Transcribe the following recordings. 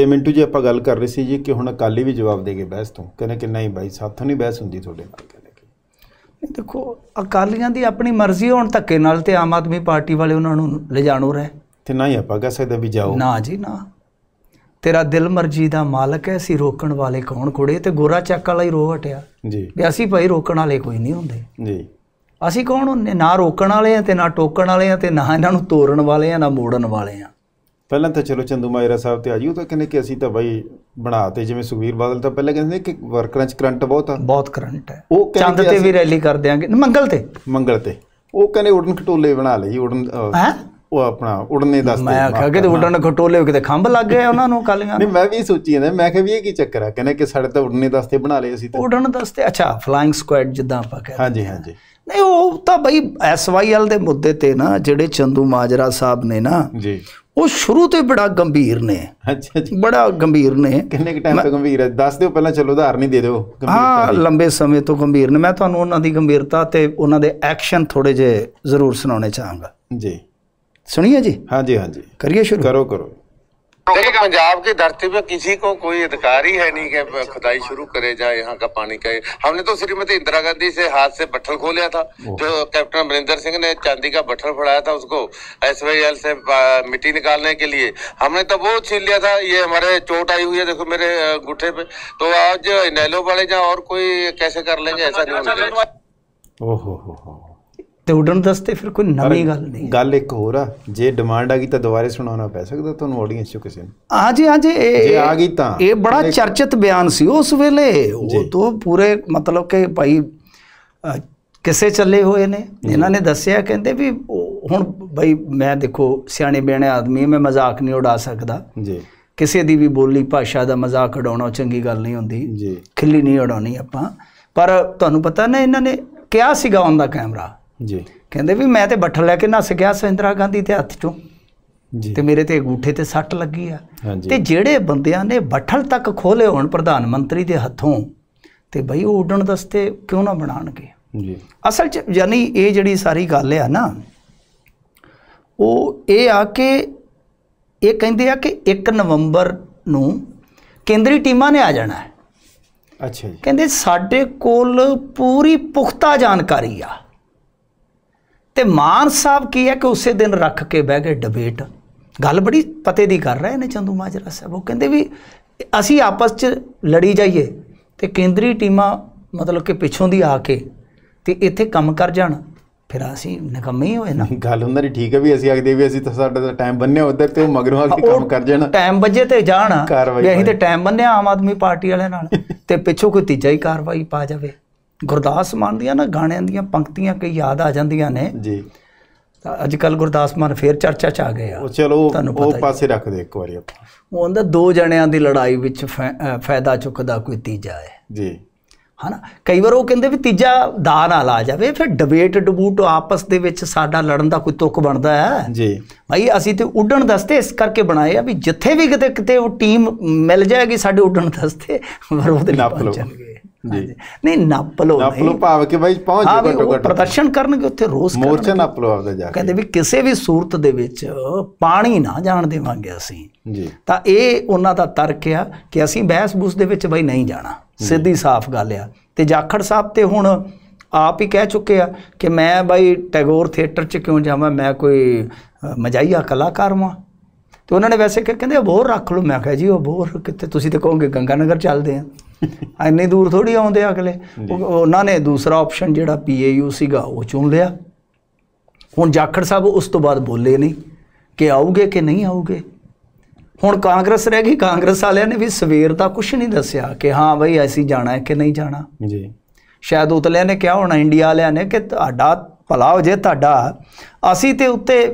ਤੇ ਮਿੰਟੂ ਜੀ ਆਪਾਂ ਗੱਲ ਕਰ ਰਹੇ ਸੀ ਜੀ ਕਿ ਹੁਣ ਅਕਾਲੀ ਵੀ ਜਵਾਬ ਦੇਗੇ ਬਹਿਸ ਤੋਂ ਕਹਿੰਦੇ ਕਿ ਨਹੀਂ ਬਾਈ ਸਾਥ ਨਹੀਂ ਬਹਿਸ ਹੁੰਦੀ ਤੁਹਾਡੇ ਨਾਲ ਕਹਿੰਦੇ ਕਿ ਦੇਖੋ ਅਕਾਲੀਆਂ ਦੀ ਆਪਣੀ ਮਰਜ਼ੀ ਹੋਣ ਧੱਕੇ ਨਾਲ ਤੇ ਆਮ ਆਦਮੀ ਪਾਰਟੀ ਵਾਲੇ ਉਹਨਾਂ ਨੂੰ ਲਿਜਾਣੋ ਰਹੇ ਤੇ ਨਾ ਹੀ ਆਪਾਂ ਕਹਿ ਸਕਦੇ ਵੀ ਜਾਓ ਨਾ ਜੀ ਨਾ ਤੇਰਾ ਦਿਲ ਮਰਜ਼ੀ ਦਾ ਮਾਲਕ ਐ ਸੀ ਰੋਕਣ ਵਾਲੇ ਕੌਣ ਕੋੜੇ ਤੇ ਗੋਰਾ ਚੱਕ ਵਾਲਾ ਹੀ ਰੋ ਹਟਿਆ ਜੀ ਵੀ ਅਸੀਂ ਭਾਈ ਰੋਕਣ ਵਾਲੇ ਕੋਈ ਨਹੀਂ ਹੁੰਦੇ ਜੀ ਅਸੀਂ ਕੌਣ ਹੁੰਨੇ ਨਾ ਰੋਕਣ ਵਾਲੇ ਆ ਤੇ ਨਾ ਟੋਕਣ ਵਾਲੇ ਆ ਤੇ ਨਾ ਇਹਨਾਂ ਨੂੰ ਤੋੜਨ ਵਾਲੇ ਆ ਨਾ ਮੋੜਨ ਵਾਲੇ ਆ ਪਹਿਲਾਂ ਤਾਂ ਚਲੋ ਚੰਦੂ ਮਾਇਰਾ ਸਾਹਿਬ ਤੇ ਆ ਜੀ ਉਹ ਤਾਂ ਕਹਿੰਦੇ ਕਿ ਅਸੀਂ ਤਾਂ ਬਾਈ ਬਣਾਤੇ ਜਿਵੇਂ ਸੁਖਵੀਰ ਬਾਦਲ ਤਾਂ ਪਹਿਲਾਂ ਕਹਿੰਦੇ ਕਿ ਵਰਕਰਾਂ 'ਚ ਕਰੰਟ ਬਹੁਤ ਆ ਬਹੁਤ ਕਰੰਟ ਹੈ ਉਹ ਚੰਦ ਤੇ ਵੀ ਰੈਲੀ ਕਰ ਦੇਾਂਗੇ ਮੰਗਲ ਤੇ ਮੰਗਲ ਤੇ ਉਹ ਕਹਿੰਦੇ ਉਡਨ ਖਟੋਲੇ ਬਣਾ ਲਈ ਉਡਨ ਉਹ ਆਪਣਾ ਉਡਨੇ ਦੱਸਦੇ ਮੈਂ ਆਖਿਆ ਕਿ ਉਡਨ ਖਟੋਲੇ ਕਿਤੇ ਖੰਭ ਲੱਗ ਗਏ ਉਹਨਾਂ ਨੂੰ ਕਾਲੀਆਂ ਨਹੀਂ ਮੈਂ ਵੀ ਸੋਚੀ ਜਾਂਦਾ ਮੈਂ ਕਿਹਾ ਵੀ ਇਹ ਕੀ ਚੱਕਰ ਆ ਕਹਿੰਦੇ ਕਿ ਸਾਡੇ ਤਾਂ ਉਡਨੇ ਦਸਤੇ ਬਣਾ ਲਏ ਅਸੀਂ ਤਾਂ ਉਡਨ ਦਸਤੇ ਅੱਛਾ ਫਲਾਈਂਗ ਸਕੁਐਡ ਜਿੱਦਾਂ ਆਪਾਂ ਕਹਿੰਦੇ ਹਾਂਜੀ ਹਾਂਜੀ ਨਹੀਂ ਉਹ ਤਾਂ ਬਈ ਐਸਵਾਈਐਲ ਦੇ ਮੁੱਦੇ ਤੇ ਨਾ ਜਿਹੜੇ ਚੰਦੂ ਮਾਜਰਾ ਸਾਹਿਬ ਨੇ ਨਾ ਜੀ ਉਹ ਸ਼ੁਰੂ ਤੋਂ ਹੀ ਬੜਾ ਗੰਭੀਰ ਨੇ ਅੱਛਾ ਜੀ ਬੜਾ ਗੰਭੀਰ ਨੇ ਕਿੰਨੇ ਕ ਟਾਈਮ ਤੋਂ ਗੰਭੀਰ ਹੈ ਦੱਸ ਦਿਓ ਪਹਿਲਾਂ ਚਲੋ ਉਦਾਹਰਨ ਹੀ ਦੇ ਦਿਓ ਹਾਂ ਲੰਬੇ ਸਮੇਂ ਤੋਂ ਗੰਭੀਰ ਨੇ ਮੈਂ ਤੁਹਾਨੂੰ ਉਹਨਾਂ ਦੀ ਗੰਭੀਰਤਾ ਤੇ ਉਹਨਾਂ ਦੇ ਐਕਸ਼ਨ ਥੋੜੇ ਜੇ ਜ਼ਰੂਰ ਸੁਣਾਉਣੇ ਚਾਹਾਂਗਾ ਜੀ ਸੁਣੀਏ ਜੀ ਹਾਂ ਜੀ ਹਾਂ ਜੀ ਕਰੀਏ ਸ਼ੁਰੂ ਕਰੋ ਕਰੋ देखिए पंजाब की धरती पे किसी को कोई अधिकार ही है नहीं कि खुदाई शुरू करे जाए यहाँ का पानी का हमने तो श्रीमती इंदिरा गांधी से हाथ से बठल खोलिया था जो कैप्टन अमरिंदर सिंह ने चांदी का बठल फड़ाया था उसको एस से मिट्टी निकालने के लिए हमने तो वो छीन लिया था ये हमारे चोट आई हुई है देखो मेरे गुठे पे तो आज इनैलो वाले जहाँ और कोई कैसे कर लेंगे ऐसा नहीं होना चाहिए अच्छा, ਤੇ ਉਡਣ ਦਸਤੇ ਫਿਰ ਕੋਈ ਨਵੀਂ ਗੱਲ ਨਹੀਂ ਗੱਲ ਇੱਕ ਹੋਰ ਆ ਜੇ ਡਿਮਾਂਡ ਆ ਗਈ ਤਾਂ ਦੁਬਾਰੇ ਸੁਣਾਉਣਾ ਪੈ ਸਕਦਾ ਤੁਹਾਨੂੰ ਆਡੀਅנס ਚੋਂ ਕਿਸੇ ਨੂੰ ਹਾਂਜੀ ਹਾਂਜੀ ਇਹ ਆ ਗਈ ਤਾਂ ਇਹ ਬੜਾ ਚਰਚਿਤ ਬਿਆਨ ਸੀ ਉਸ ਵੇਲੇ ਉਹ ਤੋਂ ਪੂਰੇ ਮਤਲਬ ਕਿ ਭਾਈ ਕਿਸੇ ਚੱਲੇ ਹੋਏ ਨੇ ਇਹਨਾਂ ਨੇ ਦੱਸਿਆ ਕਹਿੰਦੇ ਵੀ ਹੁਣ ਭਾਈ ਮੈਂ ਦੇਖੋ ਸਿਆਣੇ ਬਿਆਣੇ ਆਦਮੀ ਮੈਂ ਮਜ਼ਾਕ ਨਹੀਂ ਉਡਾ ਸਕਦਾ ਜੀ ਕਿਸੇ ਦੀ ਵੀ ਬੋਲੀ ਭਾਸ਼ਾ ਦਾ ਮਜ਼ਾਕ ਉਡਾਉਣਾ ਚੰਗੀ ਗੱਲ ਨਹੀਂ ਹੁੰਦੀ ਜੀ ਖਿੱਲੀ ਨਹੀਂ ਉਡਾਉਣੀ ਆਪਾਂ ਪਰ ਤੁਹਾਨੂੰ ਪਤਾ ਨਾ ਇਹਨਾਂ ਨੇ ਕਿਹਾ ਸੀਗਾ ਉਹਨਾਂ ਦਾ ਕੈਮਰਾ ਜੀ ਕਹਿੰਦੇ ਵੀ ਮੈਂ ਤੇ ਬੱਠਲ ਲੈ ਕੇ ਨੱਸ ਗਿਆ ਸਿੰਦਰਾ ਗਾਂਧੀ ਦੇ ਹੱਥ ਚੋਂ ਜੀ ਤੇ ਮੇਰੇ ਤੇ ਅੰਗੂਠੇ ਤੇ ਸੱਟ ਲੱਗੀ ਆ ਤੇ ਜਿਹੜੇ ਬੰਦਿਆਂ ਨੇ ਬੱਠਲ ਤੱਕ ਖੋਲੇ ਹੋਣ ਪ੍ਰਧਾਨ ਮੰਤਰੀ ਦੇ ਹੱਥੋਂ ਤੇ ਬਈ ਉਹ ਉਡਣ ਦਸਤੇ ਕਿਉਂ ਨਾ ਬਣਾਣਗੇ ਜੀ ਅਸਲ ਚ ਯਾਨੀ ਇਹ ਜਿਹੜੀ ਸਾਰੀ ਗੱਲ ਆ ਨਾ ਉਹ ਇਹ ਆ ਕਿ ਇਹ ਕਹਿੰਦੇ ਆ ਕਿ 1 ਨਵੰਬਰ ਨੂੰ ਕੇਂਦਰੀ ਟੀਮਾਂ ਨੇ ਆ ਜਾਣਾ ਹੈ ਅੱਛਾ ਜੀ ਕਹਿੰਦੇ ਸਾਡੇ ਕੋਲ ਪੂਰੀ ਪੁਖਤਾ ਜਾਣਕਾਰੀ ਆ ਤੇ ਮਾਨ ਸਾਹਿਬ ਕੀ ਹੈ ਕਿ ਉਸੇ ਦਿਨ ਰੱਖ ਕੇ ਬਹਿ ਗਏ ਡਿਬੇਟ ਗੱਲ ਬੜੀ ਪਤੇ ਦੀ ਕਰ ਰਹੇ ਨੇ ਚੰਦੂ ਮਾਜਰਾ ਸਾਹਿਬ ਉਹ ਕਹਿੰਦੇ ਵੀ ਅਸੀਂ ਆਪਸ 'ਚ ਲੜੀ ਜਾਈਏ ਤੇ ਕੇਂਦਰੀ ਟੀਮਾਂ ਮਤਲਬ ਕਿ ਪਿੱਛੋਂ ਦੀ ਆ ਕੇ ਤੇ ਇੱਥੇ ਕੰਮ ਕਰ ਜਾਣ ਫਿਰ ਅਸੀਂ ਹੀ ਹੋਏ ਨਾ ਗੱਲ ਉਹਨਾਂ ਦੀ ਠੀਕ ਹੈ ਵੀ ਅਸੀਂ ਆਖਦੇ ਵੀ ਅਸੀਂ ਤਾਂ ਸਾਡਾ ਤਾਂ ਟਾਈਮ ਬੰਨਿਆ ਉਧਰ ਤੇ ਉਹ ਮਗਰੋਂ ਆ ਕੇ ਕੰਮ ਕਰ ਜਾਣ ਟਾਈਮ ਵਜੇ ਤੇ ਜਾਣ ਵੀ ਅਸੀਂ ਤੇ ਟਾਈਮ ਬੰਨਿਆ ਆਮ ਆਦਮੀ ਪਾਰਟੀ ਵਾਲਿਆਂ ਨਾਲ ਤੇ ਪਿੱਛੋਂ ਕੋਈ ਤੀਜਾ ਹੀ ਕਾਰਵਾਈ ਪਾ ਜਾਵੇ ਗੁਰਦਾਸ ਮਾਨ ਦੀਆਂ ਨਾ ਗਾਣਿਆਂ ਦੀਆਂ ਪੰਕਤੀਆਂ ਕਈ ਯਾਦ ਆ ਜਾਂਦੀਆਂ ਨੇ ਜੀ ਤਾਂ ਅੱਜ ਕੱਲ ਗੁਰਦਾਸ ਮਾਨ ਫੇਰ ਚਰਚਾ ਚ ਆ ਗਏ ਆ ਚਲੋ ਉਹ ਪਾਸੇ ਰੱਖ ਦੇ ਇੱਕ ਵਾਰੀ ਆਪਾਂ ਉਹ ਹੁੰਦਾ ਦੋ ਜਣਿਆਂ ਦੀ ਲੜਾਈ ਵਿੱਚ ਫਾਇਦਾ ਚੁੱਕਦਾ ਕੋਈ ਤੀਜਾ ਹੈ ਜੀ ਹਨਾ ਕਈ ਵਾਰ ਉਹ ਕਹਿੰਦੇ ਵੀ ਤੀਜਾ ਦਾ ਨਾਲ ਆ ਜਾਵੇ ਫਿਰ ਡਿਬੇਟ ਡਿਬੂਟ ਆਪਸ ਦੇ ਵਿੱਚ ਸਾਡਾ ਲੜਨ ਦਾ ਕੋਈ ਤੁਕ ਬਣਦਾ ਹੈ ਜੀ ਭਾਈ ਅਸੀਂ ਤੇ ਉੱਡਣ ਦਸਤੇ ਇਸ ਕਰਕੇ ਬਣਾਏ ਆ ਵੀ ਜਿੱਥੇ ਵੀ ਕਿਤੇ ਕਿਤੇ ਉਹ ਟੀਮ ਮਿਲ ਜਾਏਗੀ ਸਾਡੇ ਉੱਡਣ ਦਸਤੇ ਵਿਰੋਧ ਨਹੀਂ ਪਹੁੰਚਣਗੇ ਨਹੀਂ ਨੱਪ ਲੋ ਨਹੀਂ ਨੱਪ ਲੋ ਭਾਵ ਕਿ ਬਾਈ ਪਹੁੰਚ ਜਾ ਘਟੋ ਘਟ ਪ੍ਰਦਰਸ਼ਨ ਕਰਨਗੇ ਉੱਥੇ ਰੋਸ ਮੋਰਚਾ ਨੱਪ ਲੋ ਆਪਦਾ ਜਾ ਕੇ ਕਹਿੰਦੇ ਵੀ ਕਿਸੇ ਵੀ ਸੂਰਤ ਦੇ ਵਿੱਚ ਪਾਣੀ ਨਾ ਜਾਣ ਦੇਵਾਂਗੇ ਅਸੀਂ ਜੀ ਤਾਂ ਇਹ ਉਹਨਾਂ ਦਾ ਤਰਕ ਆ ਕਿ ਅਸੀਂ ਬਹਿਸ ਬੂਸ ਦੇ ਵਿੱਚ ਬਾਈ ਨਹੀਂ ਜਾਣਾ ਸਿੱਧੀ ਸਾਫ਼ ਗੱਲ ਆ ਤੇ ਜਾਖੜ ਸਾਹਿਬ ਤੇ ਹੁਣ ਆਪ ਹੀ ਕਹਿ ਚੁੱਕੇ ਆ ਕਿ ਮੈਂ ਬਾਈ ਟੈਗੋਰ ਥੀਏਟਰ 'ਚ ਕਿਉਂ ਜਾਵਾਂ ਮੈਂ ਕੋਈ ਮਜਾਈਆ ਕਲਾਕਾਰ ਹਾਂ ਤੇ ਉਹਨਾਂ ਨੇ ਵੈਸੇ ਕਿ ਕਹਿੰਦੇ ਬੋਰ ਰੱਖ ਲਓ ਮੈਂ ਕਿਹਾ ਜੀ ਉਹ ਬੋਰ ਕਿੱਥੇ ਤੁਸੀਂ ਤੇ ਕਹੋਗੇ ਗੰਗਾ ਨਗਰ ਚੱਲਦੇ ਆ ਐਨੇ ਦੂਰ ਥੋੜੀ ਆਉਂਦੇ ਅਗਲੇ ਉਹਨਾਂ ਨੇ ਦੂਸਰਾ ਆਪਸ਼ਨ ਜਿਹੜਾ ਪੀਏਯੂ ਸੀਗਾ ਉਹ ਚੁਣ ਲਿਆ ਹੁਣ ਜਾਖੜ ਸਾਹਿਬ ਉਸ ਤੋਂ ਬਾਅਦ ਬੋਲੇ ਨਹੀਂ ਕਿ ਆਉਗੇ ਕਿ ਨਹੀਂ ਆਉਗੇ ਹੁਣ ਕਾਂਗਰਸ ਰਹਿ ਗਈ ਕਾਂਗਰਸ ਵਾਲਿਆਂ ਨੇ ਵੀ ਸਵੇਰ ਦਾ ਕੁਝ ਨਹੀਂ ਦੱਸਿਆ ਕਿ ਹਾਂ ਬਈ ਅਸੀਂ ਜਾਣਾ ਹੈ ਕਿ ਨਹੀਂ ਜਾਣਾ ਜੀ ਸ਼ਾਇਦ ਉਤਲਿਆਂ ਨੇ ਕਿਹਾ ਹੋਣਾ ਇੰਡੀਆ ਵਾਲਿਆਂ ਨੇ ਕਿ ਤੁਹਾਡਾ ਭਲਾ ਹੋ ਜੇ ਤੁਹਾਡਾ ਅਸੀਂ ਤੇ ਉੱਤੇ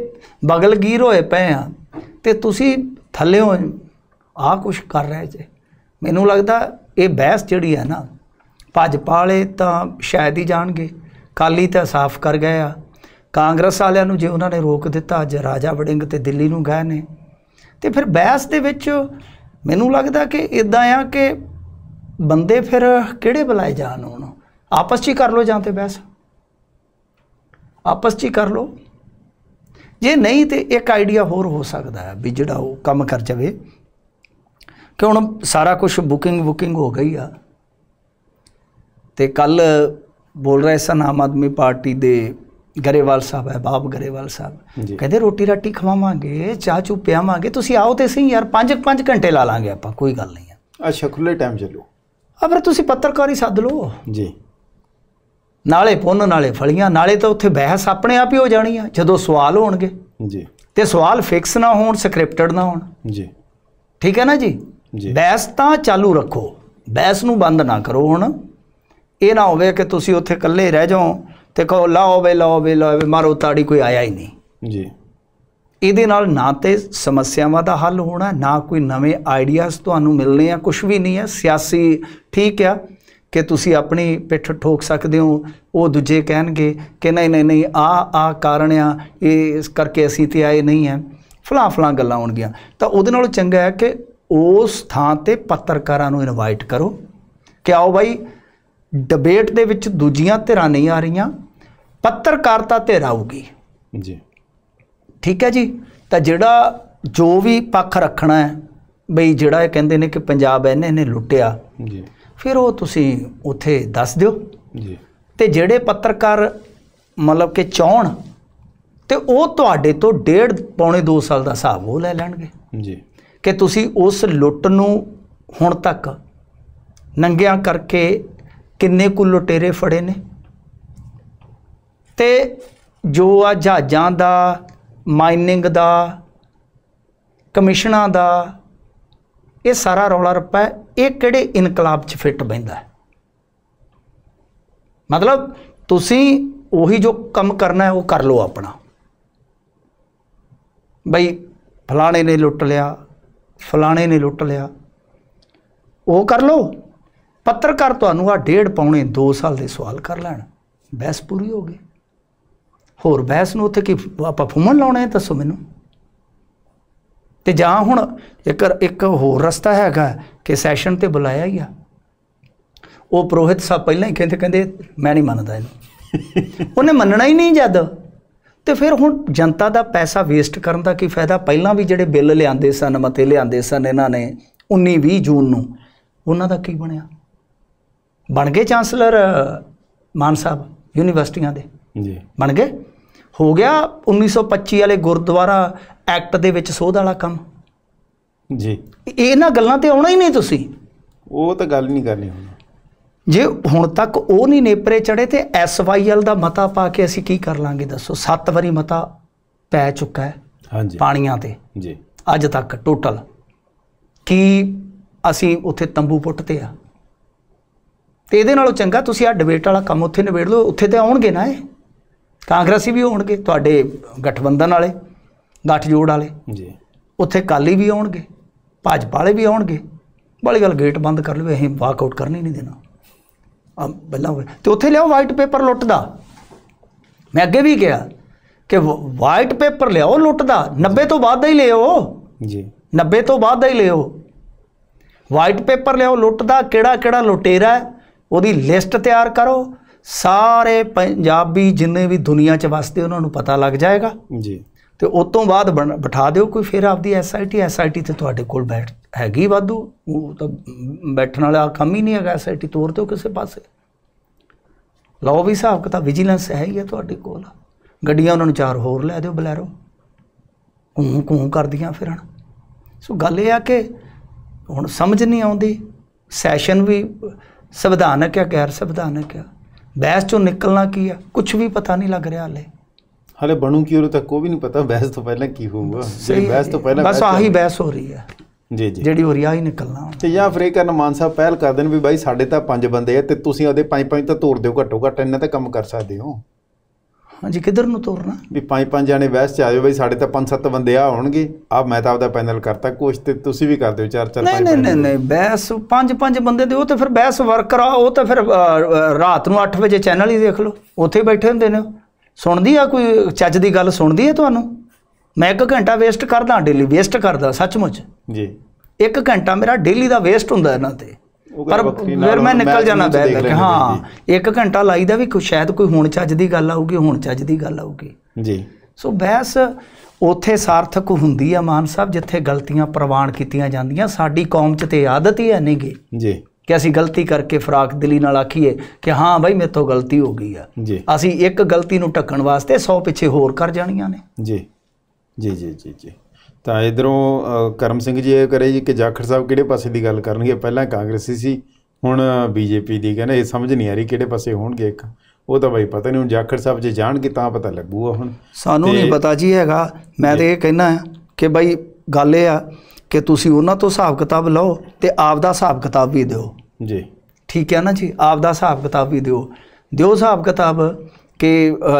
ਬਗਲਗੀਰ ਹੋਏ ਪਏ ਆ ਤੇ ਤੁਸੀਂ ਥੱਲੇ ਹੋ ਆ ਕੁਝ ਕਰ ਰਹੇ ਜੇ ਮੈਨੂੰ ਲੱਗਦਾ ਇਹ ਬਹਿਸ ਜਿਹੜੀ ਹੈ ਨਾ ਭਾਜਪਾ ਵਾਲੇ ਤਾਂ ਸ਼ਾਇਦ ਹੀ ਜਾਣਗੇ ਕਾਲੀ ਤਾਂ ਸਾਫ਼ ਕਰ ਗਏ ਆ ਕਾਂਗਰਸ ਵਾਲਿਆਂ ਨੂੰ ਜੇ ਉਹਨਾਂ ਨੇ ਰੋਕ ਦਿੱਤਾ ਅੱਜ ਰਾਜਾ ਵੜਿੰਗ ਤੇ ਦਿੱਲੀ ਨੂੰ ਗਏ ਨੇ ਤੇ ਫਿਰ ਬਹਿਸ ਦੇ ਵਿੱਚ ਮੈਨੂੰ ਲੱਗਦਾ ਕਿ ਇਦਾਂ ਆ ਕਿ ਬੰਦੇ ਫਿਰ ਕਿਹੜੇ ਬੁਲਾਏ ਜਾਣ ਹੁਣ ਆਪਸ 'ਚ ਹੀ ਕਰ ਲੋ ਜਾਂ ਤੇ ਬਹਿਸ ਆਪਸ 'ਚ ਹੀ ਕਰ ਲੋ ਜੇ ਨਹੀਂ ਤੇ ਇੱਕ ਆਈਡੀਆ ਹੋਰ ਹੋ ਸਕਦਾ ਹੈ ਵੀ ਜਿਹੜਾ ਉਹ ਕੰਮ ਕਰ ਜਾਵੇ ਕਿ ਹੁਣ ਸਾਰਾ ਕੁਝ ਬੁਕਿੰਗ ਬੁਕਿੰਗ ਹੋ ਗਈ ਆ ਤੇ ਕੱਲ ਬੋਲ ਰਹੇ ਸਨ ਆਮ ਆਦਮੀ ਪਾਰਟੀ ਦੇ ਗਰੇਵਾਲ ਸਾਹਿਬ ਹੈ ਬਾਬ ਗਰੇਵਾਲ ਸਾਹਿਬ ਕਹਿੰਦੇ ਰੋਟੀ ਰਾਟੀ ਖਵਾਵਾਂਗੇ ਚਾਹ ਚੂ ਪਿਆਵਾਂਗੇ ਤੁਸੀਂ ਆਓ ਤੇ ਸਹੀ ਯਾਰ 5-5 ਘੰਟੇ ਲਾ ਲਾਂਗੇ ਆਪਾਂ ਕੋਈ ਗੱਲ ਨਹੀਂ ਆ ਅੱਛਾ ਖੁੱਲੇ ਟਾਈਮ ਚੱਲੋ ਅਬਰ ਤੁਸੀਂ ਪੱਤਰਕਾਰੀ ਸੱਦ ਲਓ ਜੀ ਨਾਲੇ ਪੁੰਨ ਨਾਲੇ ਫਲੀਆਂ ਨਾਲੇ ਤਾਂ ਉੱਥੇ ਬਹਿਸ ਆਪਣੇ ਆਪ ਹੀ ਹੋ ਜਾਣੀ ਆ ਜਦੋਂ ਸਵਾਲ ਹੋਣਗੇ ਜੀ ਤੇ ਸਵਾਲ ਫਿਕਸ ਨਾ ਹੋਣ ਸਕ੍ਰਿਪਟਡ ਨਾ ਹੋਣ ਜੀ ਠੀਕ ਹੈ ਨਾ ਜੀ ਬਹਿਸ ਤਾਂ ਚਾਲੂ ਰੱਖੋ ਬਹਿਸ ਨੂੰ ਬੰਦ ਨਾ ਕਰੋ ਹੁਣ ਇਹ ਨਾ ਹੋਵੇ ਕਿ ਤੁਸੀਂ ਉੱਥੇ ਇਕੱਲੇ ਰਹਿ ਜਾਓ ਤੇ ਕਹੋ ਲਾਓ ਬੇ ਲਾਓ ਬੇ ਲਾਓ ਬੇ ਮਾਰੋ ਤਾੜੀ ਕੋਈ ਆਇਆ ਹੀ ਨਹੀਂ ਜੀ ਇਹਦੇ ਨਾਲ ਨਾ ਤੇ ਸਮੱਸਿਆਵਾਂ ਦਾ ਹੱਲ ਹੋਣਾ ਨਾ ਕੋਈ ਨਵੇਂ ਆਈਡੀਆਜ਼ ਤੁਹਾਨੂੰ ਮਿਲਨੇ ਆ ਕੁਝ ਵੀ ਨਹੀਂ ਆ ਸਿਆਸੀ ਠੀਕ ਆ ਕਿ ਤੁਸੀਂ ਆਪਣੀ ਪਿੱਠ ਠੋਕ ਸਕਦੇ ਹੋ ਉਹ ਦੂਜੇ ਕਹਿਣਗੇ ਕਿ ਨਹੀਂ ਨਹੀਂ ਨਹੀਂ ਆ ਆ ਕਾਰਨ ਆ ਇਹ ਇਸ ਕਰਕੇ ਅਸੀਂ ਤੇ ਆਏ ਨਹੀਂ ਆ ਫਲਾ ਫਲਾ ਗੱਲਾਂ ਹੋਣਗੀਆਂ ਤਾਂ ਉਹਦੇ ਨਾਲ ਚੰਗਾ ਹੈ ਕਿ ਉਸ ਥਾਂ ਤੇ ਪੱਤਰਕਾਰਾਂ ਨੂੰ ਇਨਵਾਈਟ ਕਰੋ ਕਿ ਆਓ ਭਾਈ ਡਿਬੇਟ ਦੇ ਵਿੱਚ ਦੂਜੀਆਂ ਧਿਰਾਂ ਨਹੀਂ ਆ ਰਹੀਆਂ ਪੱਤਰਕਾਰਤਾ ਤੇ ਆਊਗੀ ਜੀ ਠੀਕ ਹੈ ਜੀ ਤਾਂ ਜਿਹੜਾ ਜੋ ਵੀ ਪੱਖ ਰੱਖਣਾ ਹੈ ਬਈ ਜਿਹੜਾ ਇਹ ਕਹਿੰਦੇ ਨੇ ਕਿ ਪੰਜਾਬ ਇਹਨੇ ਨੇ ਲੁੱਟਿਆ ਜੀ ਫਿਰ ਉਹ ਤੁਸੀਂ ਉੱਥੇ ਦੱਸ ਦਿਓ ਜੀ ਤੇ ਜਿਹੜੇ ਪੱਤਰਕਾਰ ਮਤਲਬ ਕਿ ਚਾਹਣ ਤੇ ਉਹ ਤੁਹਾਡੇ ਤੋਂ ਡੇਢ ਪੌਣੇ 2 ਸਾਲ ਦਾ ਹਿਸਾਬ ਉਹ ਲੈ ਲੈਣਗੇ ਜੀ ਕਿ ਤੁਸੀਂ ਉਸ ਲੁੱਟ ਨੂੰ ਹੁਣ ਤੱਕ ਨੰਗਿਆਂ ਕਰਕੇ ਕਿੰਨੇ ਕੁ ਲੁਟੇਰੇ ਫੜੇ ਨੇ ਤੇ ਜੋ ਆ ਜਹਾਜ਼ਾਂ ਦਾ ਮਾਈਨਿੰਗ ਦਾ ਕਮਿਸ਼ਨਾਂ ਦਾ ਇਹ ਸਾਰਾ ਰੌਲਾ ਰੱਪਾ ਇਹ ਕਿਹੜੇ ਇਨਕਲਾਬ 'ਚ ਫਿੱਟ ਬੈਂਦਾ ਹੈ ਮਤਲਬ ਤੁਸੀਂ ਉਹੀ ਜੋ ਕੰਮ ਕਰਨਾ ਹੈ ਉਹ ਕਰ ਲਓ ਆਪਣਾ ਬਈ ਫਲਾਣੇ ਨੇ ਲੁੱਟ ਲਿਆ ਫਲਾਣੇ ਨੇ ਲੁੱਟ ਲਿਆ ਉਹ ਕਰ ਲਓ ਪੱਤਰਕਾਰ ਤੁਹਾਨੂੰ ਆ ਡੇਢ ਪੌਣੇ 2 ਸਾਲ ਦੇ ਸਵਾਲ ਕਰ ਲੈਣ ਬਹਿਸ ਪੂਰੀ ਹੋ ਗਈ ਹੋਰ ਬਹਿਸ ਨੂੰ ਉੱਥੇ ਕਿ ਆਪਾਂ ਫੁੰਮਣ ਲਾਉਣੇ ਤਾਂ ਦੱਸੋ ਮੈਨੂੰ ਤੇ ਜਾਂ ਹੁਣ ਇੱਕ ਇੱਕ ਹੋਰ ਰਸਤਾ ਹੈਗਾ ਕਿ ਸੈਸ਼ਨ ਤੇ ਬੁਲਾਇਆ ਹੀ ਆ ਉਹ ਪ੍ਰੋਹਿਤ ਸਾਹਿਬ ਪਹਿਲਾਂ ਹੀ ਕਹਿੰਦੇ ਕਹਿੰਦੇ ਮੈਂ ਨਹੀਂ ਮੰਨਦਾ ਇਹਨੂੰ ਉਹਨੇ ਮੰਨਣਾ ਹੀ ਨਹੀਂ ਜਦ ਤੇ ਫਿਰ ਹੁਣ ਜਨਤਾ ਦਾ ਪੈਸਾ ਵੇਸਟ ਕਰਨ ਦਾ ਕੀ ਫਾਇਦਾ ਪਹਿਲਾਂ ਵੀ ਜਿਹੜੇ ਬਿੱਲ ਲਿਆਂਦੇ ਸਨ ਮਤੇ ਲਿਆਂਦੇ ਸਨ ਇਹਨਾਂ ਨੇ 19 20 ਜੂਨ ਨੂੰ ਉਹਨਾਂ ਦਾ ਕੀ ਬਣਿਆ ਬਣ ਗਏ ਚਾਂਸਲਰ ਮਾਨ ਸਾਹਿਬ ਯੂਨੀਵਰਸਿਟੀਆਂ ਦੇ ਜੀ ਬਣ ਗਏ ਹੋ ਗਿਆ 1925 ਵਾਲੇ ਗੁਰਦੁਆਰਾ ਐਕਟ ਦੇ ਵਿੱਚ ਸੋਧ ਵਾਲਾ ਕੰਮ ਜੀ ਇਹਨਾਂ ਗੱਲਾਂ ਤੇ ਆਉਣਾ ਹੀ ਨਹੀਂ ਤੁਸੀਂ ਉਹ ਤਾਂ ਗੱਲ ਨਹੀਂ ਕਰਨੀ ਹੁਣ ਜੇ ਹੁਣ ਤੱਕ ਉਹ ਨਹੀਂ ਨੇਪਰੇ ਚੜੇ ਤੇ ਐਸਵਾਈਐਲ ਦਾ ਮਤਾ ਪਾ ਕੇ ਅਸੀਂ ਕੀ ਕਰ ਲਾਂਗੇ ਦੱਸੋ ਸੱਤ ਵਾਰੀ ਮਤਾ ਪੈ ਚੁੱਕਾ ਹੈ ਹਾਂਜੀ ਪਾਣੀਆਂ ਤੇ ਜੀ ਅੱਜ ਤੱਕ ਟੋਟਲ ਕੀ ਅਸੀਂ ਉੱਥੇ ਤੰਬੂ ਪੁੱਟਦੇ ਆ ਤੇ ਇਹਦੇ ਨਾਲੋਂ ਚੰਗਾ ਤੁਸੀਂ ਆ ਡਿਬੇਟ ਵਾਲਾ ਕੰਮ ਉੱਥੇ ਨਿਬੇੜ ਲਓ ਉੱਥੇ ਤੇ ਆਉਣਗੇ ਨਾ ਇਹ ਕਾਂਗਰਸੀ ਵੀ ਹੋਣਗੇ ਤੁਹਾਡੇ ਗਠਬੰਧਨ ਵਾਲੇ ਗੱਠ ਜੋੜ ਵਾਲੇ ਜੀ ਉੱਥੇ ਕਾਲੀ ਵੀ ਆਉਣਗੇ ਭਾਜਪਾ ਵਾਲੇ ਵੀ ਆਉਣਗੇ ਬੜੀ ਗੱਲ ਗੇਟ ਬੰਦ ਕਰ ਲਵੇ ਅਸੀਂ ਆਊਟ ਕਰਨੀ ਨਹੀਂ ਦੇਣਾ ਬੱਲਾ ਤੇ ਉੱਥੇ ਲਿਆਓ ਵਾਈਟ ਪੇਪਰ ਲੁੱਟਦਾ ਮੈਂ ਅੱਗੇ ਵੀ ਕਿਹਾ ਕਿ ਵਾਈਟ ਪੇਪਰ ਲਿਆਓ ਲੁੱਟਦਾ 90 ਤੋਂ ਬਾਅਦ ਦਾ ਹੀ ਲਿਓ ਜੀ 90 ਤੋਂ ਬਾਅਦ ਦਾ ਹੀ ਲਿਓ ਵਾਈਟ ਪੇਪਰ ਲਿਆਓ ਲੁੱਟਦਾ ਕਿਹੜਾ ਕਿਹੜਾ ਲੁਟੇਰਾ ਉਹਦੀ ਲਿਸਟ ਤਿਆਰ ਕਰੋ ਸਾਰੇ ਪੰਜਾਬੀ ਜਿੰਨੇ ਵੀ ਦੁਨੀਆ 'ਚ ਵਸਦੇ ਉਹਨਾਂ ਨੂੰ ਪਤਾ ਲੱਗ ਜਾਏਗਾ ਜੀ ਤੇ ਉਸ ਤੋਂ ਬਾਅਦ ਬਿਠਾ ਦਿਓ ਕੋਈ ਫਿਰ ਆਪਦੀ ਐਸਆਈਟੀ ਐਸਆਈਟੀ ਤੇ ਤੁਹਾਡੇ ਕੋਲ ਬੈਠ ਹੈਗੀ ਵਾਧੂ ਉਹ ਤਾਂ ਬੈਠਣ ਵਾਲਾ ਕੰਮ ਹੀ ਨਹੀਂ ਹੈਗਾ ਐਸਆਈਟੀ ਤੋਰ ਦਿਓ ਕਿਸੇ ਪਾਸੇ ਲਾਓ ਵੀ ਹਿਸਾਬ ਕਿਤਾਬ ਵਿਜੀਲੈਂਸ ਹੈ ਹੀ ਹੈ ਤੁਹਾਡੇ ਕੋਲ ਗੱਡੀਆਂ ਉਹਨਾਂ ਨੂੰ ਚਾਰ ਹੋਰ ਲੈ ਦਿਓ ਬਲੈਰੋ ਹੂੰ ਕੂੰ ਕਰਦੀਆਂ ਫਿਰਨ ਸੋ ਗੱਲ ਇਹ ਆ ਕਿ ਹੁਣ ਸਮਝ ਨਹੀਂ ਆਉਂਦੀ ਸੈਸ਼ਨ ਵੀ ਸੰਵਿਧਾਨਕ ਹੈ ਗੈਰ ਸੰਵਿਧਾਨਕ ਹੈ ਬਹਿਸ ਚੋਂ ਨਿਕਲਣਾ ਕੀ ਆ ਕੁਝ ਵੀ ਪਤਾ ਨਹੀਂ ਲੱਗ ਰਿਹਾ ਹਲੇ ਹਲੇ ਬਣੂ ਕੀ ਉਹ ਤੱਕ ਕੋਈ ਵੀ ਨਹੀਂ ਪਤਾ ਬਹਿਸ ਤੋਂ ਪਹਿਲਾਂ ਕੀ ਹੋਊਗਾ ਸਹੀ ਬਹਿਸ ਤੋਂ ਪਹਿਲਾਂ ਬਸ ਆਹੀ ਬਹਿਸ ਹੋ ਰਹੀ ਹੈ ਜੀ ਜੀ ਜਿਹੜੀ ਹੋ ਰਹੀ ਆ ਹੀ ਨਿਕਲਣਾ ਤੇ ਜਾਂ ਫਿਰ ਇਹ ਕਰਨ ਮਾਨ ਸਾਹਿਬ ਪਹਿਲ ਕਰ ਦੇਣ ਵੀ ਬਾਈ ਸਾਡੇ ਤਾਂ ਪੰਜ ਬੰਦੇ ਆ ਤੇ ਤੁਸੀਂ ਉਹਦੇ ਪੰਜ ਪੰਜ ਤਾਂ ਤੋੜ ਦਿਓ ਘੱਟੋ ਘੱਟ ਇੰਨੇ ਤਾਂ ਕੰਮ ਕਰ ਸਕਦੇ ਹੋ ਹਾਂਜੀ ਕਿੱਧਰ ਨੂੰ ਤੋੜਨਾ ਵੀ ਪੰਜ ਪੰਜ ਜਾਣੇ ਬਹਿਸ ਚ ਆਇਓ ਬਾਈ ਸਾਡੇ ਤਾਂ ਪੰਜ ਸੱਤ ਬੰਦੇ ਆ ਹੋਣਗੇ ਆ ਮੈਂ ਤਾਂ ਆਪਦਾ ਪੈਨਲ ਕਰਤਾ ਕੁਛ ਤੇ ਤੁਸੀਂ ਵੀ ਕਰ ਦਿਓ ਚਾਰ ਚਾਰ ਪੰਜ ਨਹੀਂ ਨਹੀਂ ਨਹੀਂ ਬਹਿਸ ਪੰਜ ਪੰਜ ਬੰਦੇ ਦੇ ਉਹ ਤਾਂ ਫਿਰ ਬਹਿਸ ਵਰਕਰ ਆ ਉਹ ਤਾਂ ਫਿਰ ਰਾਤ ਨੂੰ 8 ਵਜੇ ਚੈਨਲ ਹੀ ਦੇਖ ਲਓ ਉੱਥੇ ਬੈਠੇ ਹੁੰਦੇ ਨੇ ਸੁਣਦੀ ਆ ਕੋਈ ਚੱਜ ਦੀ ਗੱਲ ਸੁਣਦੀ ਆ ਤੁਹਾਨੂੰ ਮੈਂ ਇੱਕ ਘੰਟਾ ਵੇਸਟ ਕਰਦਾ ਡੇਲੀ ਵੇਸਟ ਕਰਦਾ ਸੱਚਮੁੱਚ ਜੀ ਇੱਕ ਘੰਟਾ ਮੇਰਾ ਡੇਲੀ ਦਾ ਵੇਸਟ ਹੁੰਦਾ ਇਹਨਾਂ ਤੇ ਪਰ ਫਿਰ ਮੈਂ ਨਿਕਲ ਜਾਣਾ ਬੈਠ ਕੇ ਹਾਂ ਇੱਕ ਘੰਟਾ ਲਾਈਦਾ ਵੀ ਕੋਈ ਸ਼ਾਇਦ ਕੋਈ ਹੁਣ ਚੱਜ ਦੀ ਗੱਲ ਆਊਗੀ ਹੁਣ ਚੱਜ ਦੀ ਗੱਲ ਆਊਗੀ ਜੀ ਸੋ ਬਹਿਸ ਉਥੇ ਸਾਰਥਕ ਹੁੰਦੀ ਆ ਮਾਨ ਸਾਹਿਬ ਜਿੱਥੇ ਗਲਤੀਆਂ ਪ੍ਰਵਾਨ ਕੀਤੀਆਂ ਜਾਂਦੀਆਂ ਸਾਡੀ ਕੌਮ 'ਚ ਤੇ ਆਦਤ ਹੀ ਹੈ ਨਹੀਂਗੀ ਜੀ ਕਿ ਅਸੀਂ ਗਲਤੀ ਕਰਕੇ ਫਰਾਕ ਦਿਲੀ ਨਾਲ ਆਖੀਏ ਕਿ ਹਾਂ ਭਾਈ ਮੇਰੇ ਤੋਂ ਗਲਤੀ ਹੋ ਗਈ ਆ ਅਸੀਂ ਇੱਕ ਗਲਤੀ ਨੂੰ ਟੱਕਣ ਵਾਸਤੇ 100 ਪਿੱਛੇ ਹੋਰ ਕਰ ਜਾਣੀਆਂ ਨੇ ਜੀ ਜੀ ਜੀ ਜੀ ਜੀ ਤਾਂ ਇਧਰੋਂ ਕਰਮ ਸਿੰਘ ਜੀ ਇਹ ਕਰੇ ਜੀ ਕਿ ਜਾਖੜ ਸਾਹਿਬ ਕਿਹੜੇ ਪਾਸੇ ਦੀ ਗੱਲ ਕਰਨਗੇ ਪਹਿਲਾਂ ਕਾਂਗਰਸੀ ਸੀ ਹੁਣ ਬੀਜੇਪੀ ਦੀ ਕਹਿੰਦੇ ਇਹ ਸਮਝ ਨਹੀਂ ਆ ਰਹੀ ਕਿਹੜੇ ਪਾਸੇ ਹੋਣਗੇ ਇੱਕ ਉਹ ਤਾਂ ਭਾਈ ਪਤਾ ਨਹੀਂ ਹੁਣ ਜਾਖੜ ਸਾਹਿਬ ਜੇ ਜਾਣਗੇ ਤਾਂ ਪਤਾ ਲੱਗੂਗਾ ਹੁਣ ਸਾਨੂੰ ਨਹੀਂ ਪਤਾ ਜੀ ਹੈਗਾ ਮੈਂ ਤੇ ਇਹ ਕਹਿਣਾ ਕਿ ਭਾਈ ਗੱਲ ਇਹ ਆ ਕਿ ਤੁਸੀਂ ਉਹਨਾਂ ਤੋਂ ਹਿਸਾਬ ਕਿਤਾਬ ਲਓ ਤੇ ਆਪ ਦਾ ਹਿਸਾਬ ਕਿਤਾਬ ਵੀ ਦਿਓ ਜੀ ਠੀਕ ਹੈ ਨਾ ਜੀ ਆਪ ਦਾ ਹਿਸਾਬ ਕਿਤਾਬ ਵੀ ਦਿਓ ਦਿਓ ਹਿਸਾਬ ਕਿਤਾਬ ਕਿ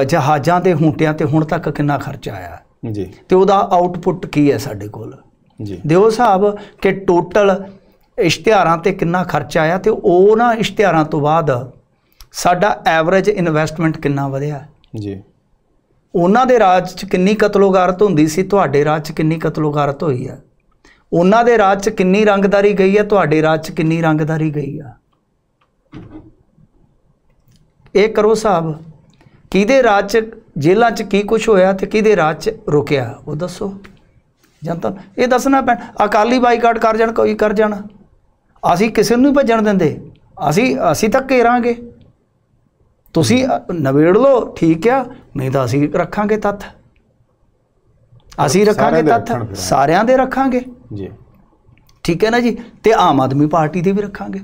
ਜਹਾਜ਼ਾਂ ਤੇ ਹੁੰਟਿਆਂ ਤੇ ਹੁਣ ਤੱਕ ਕਿੰਨਾ ਖਰਚਾ ਆਇਆ ਜੀ ਤੇ ਉਹਦਾ ਆਊਟਪੁੱਟ ਕੀ ਹੈ ਸਾਡੇ ਕੋਲ ਜੀ ਦਿਓ ਹਿਸਾਬ ਕਿ ਟੋਟਲ ਇਸ਼ਤਿਹਾਰਾਂ ਤੇ ਕਿੰਨਾ ਖਰਚਾ ਆਇਆ ਤੇ ਉਹ ਨਾ ਇਸ਼ਤਿਹਾਰਾਂ ਤੋਂ ਬਾਅਦ ਸਾਡਾ ਐਵਰੇਜ ਇਨਵੈਸਟਮੈਂਟ ਕਿੰਨਾ ਵਧਿਆ ਜੀ ਉਹਨਾਂ ਦੇ ਰਾਜ 'ਚ ਕਿੰਨੀ ਕਤਲੋਗਾਰਤ ਹੁੰਦੀ ਸੀ ਤੁਹਾਡੇ ਰਾਜ 'ਚ ਕਿੰਨੀ ਕਤਲੋਗਾਰਤ ਹੋਈ ਹੈ ਉਹਨਾਂ ਦੇ ਰਾਜ 'ਚ ਕਿੰਨੀ ਰੰਗਦਾਰੀ ਗਈ ਹੈ ਤੁਹਾਡੇ ਰਾਜ 'ਚ ਕਿੰਨੀ ਰੰਗਦਾਰੀ ਗਈ ਆ ਇਹ ਕਰੋ ਸਾਹਿਬ ਕਿਹਦੇ ਰਾਜ 'ਚ ਜੇਲ੍ਹਾਂ 'ਚ ਕੀ ਕੁਝ ਹੋਇਆ ਤੇ ਕਿਹਦੇ ਰਾਜ 'ਚ ਰੁਕਿਆ ਉਹ ਦੱਸੋ ਜਨਤਾ ਇਹ ਦੱਸਣਾ ਪੈਣ ਅਕਾਲੀ ਬਾਈਕਾਟ ਕਰ ਜਾਣ ਕੋਈ ਕਰ ਜਾਣ ਅਸੀਂ ਕਿਸੇ ਨੂੰ ਭੱਜਣ ਦਿੰਦੇ ਅਸੀਂ ਅਸੀਂ ਤਾਂ ਘੇਰਾਂਗੇ ਤੁਸੀਂ ਨਵੇੜ ਲੋ ਠੀਕ ਆ ਨਹੀਂ ਤਾਂ ਅਸੀਂ ਰੱਖਾਂਗੇ ਤੱਥ ਅਸੀਂ ਰੱਖਾਂਗੇ ਤੱਥ ਸਾਰਿਆਂ ਦੇ ਰੱਖਾਂਗੇ ਜੀ ਠੀਕ ਹੈ ਨਾ ਜੀ ਤੇ ਆਮ ਆਦਮੀ ਪਾਰਟੀ ਦੇ ਵੀ ਰੱਖਾਂਗੇ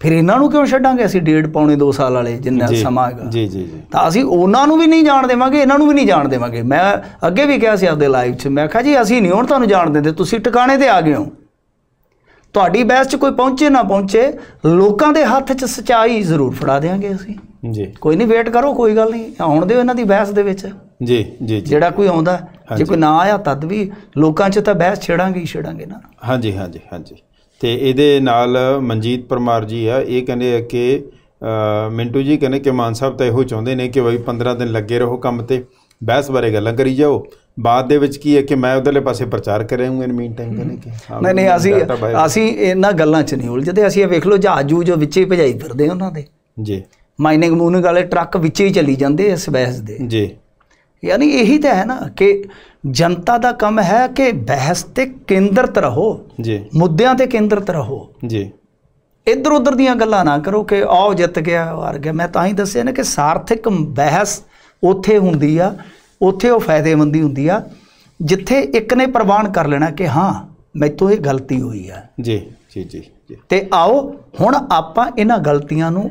ਫਿਰ ਇਹਨਾਂ ਨੂੰ ਕਿਉਂ ਛੱਡਾਂਗੇ ਅਸੀਂ ਡੇਢ ਪੌਣੇ 2 ਸਾਲ ਵਾਲੇ ਜਿੰਨਾ ਸਮਾਂ ਹੈਗਾ ਜੀ ਜੀ ਜੀ ਤਾਂ ਅਸੀਂ ਉਹਨਾਂ ਨੂੰ ਵੀ ਨਹੀਂ ਜਾਣ ਦੇਵਾਂਗੇ ਇਹਨਾਂ ਨੂੰ ਵੀ ਨਹੀਂ ਜਾਣ ਦੇਵਾਂਗੇ ਮੈਂ ਅੱਗੇ ਵੀ ਕਿਹਾ ਸੀ ਆਪਦੇ ਲਾਈਵ 'ਚ ਮੈਂ ਕਿਹਾ ਜੀ ਅਸੀਂ ਨਹੀਂ ਹੁਣ ਤੁਹਾਨੂੰ ਜਾਣ ਦਿੰਦੇ ਤੁਸੀਂ ਟਿਕਾਣੇ ਤੇ ਆ ਗਏ ਹੋ ਤੁਹਾਡੀ ਬਹਿਸ 'ਚ ਕੋਈ ਪਹੁੰਚੇ ਨਾ ਪਹੁੰਚੇ ਲੋਕਾਂ ਦੇ ਹੱਥ 'ਚ ਸਚਾਈ ਜ਼ਰੂਰ ਫੜਾ ਦੇਵਾਂਗੇ ਅਸੀਂ ਜੀ ਕੋਈ ਨਹੀਂ ਵੇਟ ਕਰੋ ਕੋਈ ਗੱਲ ਨਹੀਂ ਆਉਣ ਦਿਓ ਇਹਨਾਂ ਦੀ ਬਹਿਸ ਦੇ ਵਿੱਚ ਜੀ ਜੀ ਜਿਹੜਾ ਕੋਈ ਆਉਂਦਾ ਜੇ ਕੋਈ ਨਾ ਆਇਆ ਤਦ ਵੀ ਲੋਕਾਂ 'ਚ ਤਾਂ ਬਹਿਸ ਛੇੜਾਂਗੇ ਹੀ ਛੇੜਾਂਗੇ ਨਾ ਹਾਂਜੀ ਹਾਂਜੀ ਹਾਂਜੀ ਤੇ ਇਹਦੇ ਨਾਲ ਮਨਜੀਤ ਪਰਮਾਰ ਜੀ ਆ ਇਹ ਕਹਿੰਦੇ ਆ ਕਿ ਮਿੰਟੂ ਜੀ ਕਹਿੰਦੇ ਕਿ ਮਾਨ ਸਾਹਿਬ ਤਾਂ ਇਹੋ ਚਾਹੁੰਦੇ ਨੇ ਕਿ ਬਈ 15 ਦਿਨ ਲੱਗੇ ਰਹੋ ਕੰਮ ਤੇ ਬਹਿਸ ਬਾਰੇ ਗੱਲਾਂ ਕਰੀ ਜਾਓ ਬਾਅਦ ਦੇ ਵਿੱਚ ਕੀ ਹੈ ਕਿ ਮੈਂ ਉਧਰਲੇ ਪਾਸੇ ਪ੍ਰਚਾਰ ਕਰਾਂਗਾ ਹਾਂ ਇਨ ਮੀਨ ਟਾਈਮ ਕਹਿੰਦੇ ਕਿ ਨਹੀਂ ਨਹੀਂ ਅਸੀਂ ਅਸੀਂ ਇਹਨਾਂ ਗੱਲਾਂ 'ਚ ਨਹੀਂ ਉਲਝਦੇ ਅਸੀਂ ਇਹ ਵੇਖ ਲਓ ਜਹਾਜੂ ਜੋ ਵਿੱਚੇ ਭਜਾਈ ਫਿਰਦੇ ਉਹਨਾਂ ਦੇ ਜੀ ਮਾਈਨਿੰਗ ਮੂਨਿੰਗ ਵਾਲੇ ਟਰੱਕ ਵਿੱਚੇ ਹੀ ਚੱਲੀ ਜਾਂਦੇ ਇਸ ਬਹਿਸ ਦੇ ਜੀ ਯਾਨੀ ਇਹੀ ਤਾਂ ਹੈ ਨਾ ਕਿ ਜਨਤਾ ਦਾ ਕੰਮ ਹੈ ਕਿ ਬਹਿਸ ਤੇ ਕੇਂਦਰਤ ਰਹੋ ਜੀ ਮੁੱਦਿਆਂ ਤੇ ਕੇਂਦਰਤ ਰਹੋ ਜੀ ਇੱਧਰ ਉੱਧਰ ਦੀਆਂ ਗੱਲਾਂ ਨਾ ਕਰੋ ਕਿ ਆਹ ਜਿੱਤ ਗਿਆ ਹਾਰ ਗਿਆ ਮੈਂ ਤਾਂ ਹੀ ਦੱਸਿਆ ਨਾ ਕਿ ਸਾਰਥਿਕ ਬਹਿਸ ਉੱਥੇ ਹੁੰਦੀ ਆ ਉੱਥੇ ਉਹ ਫਾਇਦੇਮੰਦੀ ਹੁੰਦੀ ਆ ਜਿੱਥੇ ਇੱਕ ਨੇ ਪ੍ਰਵਾਨ ਕਰ ਲੈਣਾ ਕਿ ਹਾਂ ਮੈਥੋਂ ਇਹ ਗਲਤੀ ਹੋਈ ਆ ਜੀ ਜੀ ਜੀ ਤੇ ਆਓ ਹੁਣ ਆਪਾਂ ਇਹਨਾਂ ਗਲਤੀਆਂ ਨੂੰ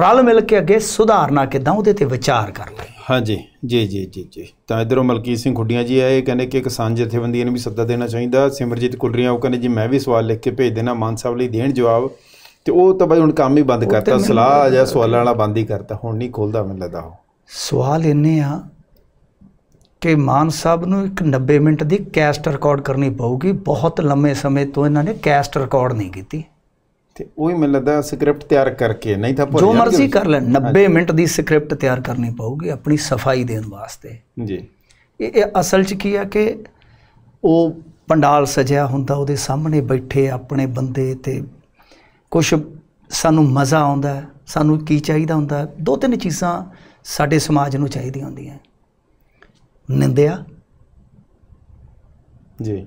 ਰਲ ਮਿਲ ਕੇ ਅੱਗੇ ਸੁਧਾਰਨਾ ਕਿਦਾਂ ਉਹਦੇ ਤੇ ਵਿਚਾਰ ਕਰ ਲਈਏ ਹਾਂਜੀ ਜੀ ਜੀ ਜੀ ਜੀ ਤਾਂ ਇਧਰੋਂ ਮਲਕੀਤ ਸਿੰਘ ਖੁੱਡੀਆਂ ਜੀ ਆਏ ਕਹਿੰਦੇ ਕਿ ਕਿਸਾਨ ਜਥੇਬੰਦੀਆਂ ਨੂੰ ਵੀ ਸੱਦਾ ਦੇਣਾ ਚਾਹੀਦਾ ਸਿਮਰਜੀਤ ਕੁਲਰੀਆਂ ਉਹ ਕਹਿੰਦੇ ਜੀ ਮੈਂ ਵੀ ਸਵਾਲ ਲਿਖ ਕੇ ਭੇਜ ਦੇਣਾ ਮਾਨ ਸਾਹਿਬ ਲਈ ਦੇਣ ਜਵਾਬ ਤੇ ਉਹ ਤਾਂ ਬਾਈ ਹੁਣ ਕੰਮ ਹੀ ਬੰਦ ਕਰਤਾ ਸਲਾਹ ਆ ਜਾਂ ਸਵਾਲਾਂ ਵਾਲਾ ਬੰਦ ਹੀ ਕਰਤਾ ਹੁਣ ਨਹੀਂ ਖੋਲਦਾ ਮੈਨੂੰ ਲੱਗਦਾ ਉਹ ਸਵਾਲ ਇੰਨੇ ਆ ਕਿ ਮਾਨ ਸਾਹਿਬ ਨੂੰ ਇੱਕ 90 ਮਿੰਟ ਦੀ ਕੈਸਟ ਰਿਕਾਰਡ ਕਰਨੀ ਪਊਗੀ ਬਹੁਤ ਲੰਮੇ ਸਮੇਂ ਤੋਂ ਇਹਨਾਂ ਨੇ ਕੈਸਟ ਰਿਕਾਰਡ ਨਹੀਂ ਕੀਤੀ ਤੇ ਉਹੀ ਮੈਨੂੰ ਲੱਗਦਾ ਸਕ੍ਰਿਪਟ ਤਿਆਰ ਕਰਕੇ ਨਹੀਂ ਤਾਂ ਜੋ ਮਰਜ਼ੀ ਕਰ ਲੈ 90 ਮਿੰਟ ਦੀ ਸਕ੍ਰਿਪਟ ਤਿਆਰ ਕਰਨੀ ਪਊਗੀ ਆਪਣੀ ਸਫਾਈ ਦੇਣ ਵਾਸਤੇ ਜੀ ਇਹ ਅਸਲ 'ਚ ਕੀ ਆ ਕਿ ਉਹ ਪੰਡਾਲ ਸਜਿਆ ਹੁੰਦਾ ਉਹਦੇ ਸਾਹਮਣੇ ਬੈਠੇ ਆਪਣੇ ਬੰਦੇ ਤੇ ਕੁਝ ਸਾਨੂੰ ਮਜ਼ਾ ਆਉਂਦਾ ਸਾਨੂੰ ਕੀ ਚਾਹੀਦਾ ਹੁੰਦਾ ਦੋ ਤਿੰਨ ਚੀਜ਼ਾਂ ਸਾਡੇ ਸਮਾਜ ਨੂੰ ਚਾਹੀਦੀਆਂ ਹੁੰਦੀਆਂ ਨਿੰਦਿਆ ਜੀ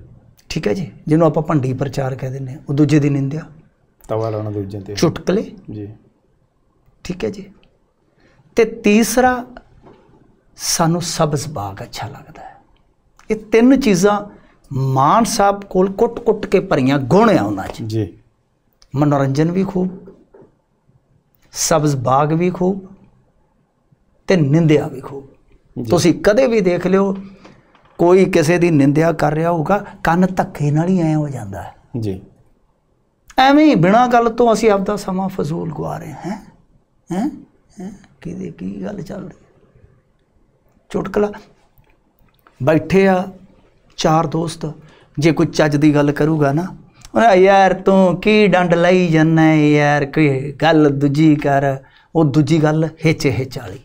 ਠੀਕ ਹੈ ਜੀ ਜਿਹਨੂੰ ਆਪਾਂ ਭੰਡੀ ਪ੍ਰਚਾਰ ਕਹਿੰਦੇ ਨੇ ਉਹ ਦੂਜੇ ਦੀ ਨਿੰਦਿਆ ਤਵਾ ਲਾਉਣਾ ਦੂਜਿਆਂ ਤੇ ਚੁਟਕਲੇ ਜੀ ਠੀਕ ਹੈ ਜੀ ਤੇ ਤੀਸਰਾ ਸਾਨੂੰ ਸਬਜ਼ ਬਾਗ ਅੱਛਾ ਲੱਗਦਾ ਹੈ ਇਹ ਤਿੰਨ ਚੀਜ਼ਾਂ ਮਾਨ ਸਾਹਿਬ ਕੋਲ ਕੁੱਟ-ਕੁੱਟ ਕੇ ਭਰੀਆਂ ਗੁਣ ਆ ਉਹਨਾਂ 'ਚ ਜੀ ਮਨੋਰੰਜਨ ਵੀ ਖੂਬ ਸਬਜ਼ ਬਾਗ ਵੀ ਖੂਬ ਤੇ ਨਿੰਦਿਆ ਵੀ ਖੂਬ ਤੁਸੀਂ ਕਦੇ ਵੀ ਦੇਖ ਲਿਓ ਕੋਈ ਕਿਸੇ ਦੀ ਨਿੰਦਿਆ ਕਰ ਰਿਹਾ ਹੋਊਗਾ ਕੰਨ ਧੱਕੇ ਨਾਲ ਹੀ ਐ ਹੋ ਜਾਂਦਾ ਹੈ ਜੀ ਐਵੇਂ ਬਿਨਾ ਗੱਲ ਤੋਂ ਅਸੀਂ ਆਪਦਾ ਸਮਾਂ ਫਜ਼ੂਲ ਗਵਾ ਰਹੇ ਹਾਂ ਹੈ ਹੈ ਕਿਹਦੇ ਕੀ ਗੱਲ ਚੱਲ ਰਹੀ ਚੁਟਕਲਾ ਬੈਠੇ ਆ ਚਾਰ ਦੋਸਤ ਜੇ ਕੋਈ ਚੱਜ ਦੀ ਗੱਲ ਕਰੂਗਾ ਨਾ ਉਹ ਯਾਰ ਤੂੰ ਕੀ ਡੰਡ ਲਈ ਜੰਨਾ ਯਾਰ ਕੋਈ ਗੱਲ ਦੂਜੀ ਕਰ ਉਹ ਦੂਜੀ ਗੱਲ ਹਿੱਚ ਹਿੱਚ ਵਾਲੀ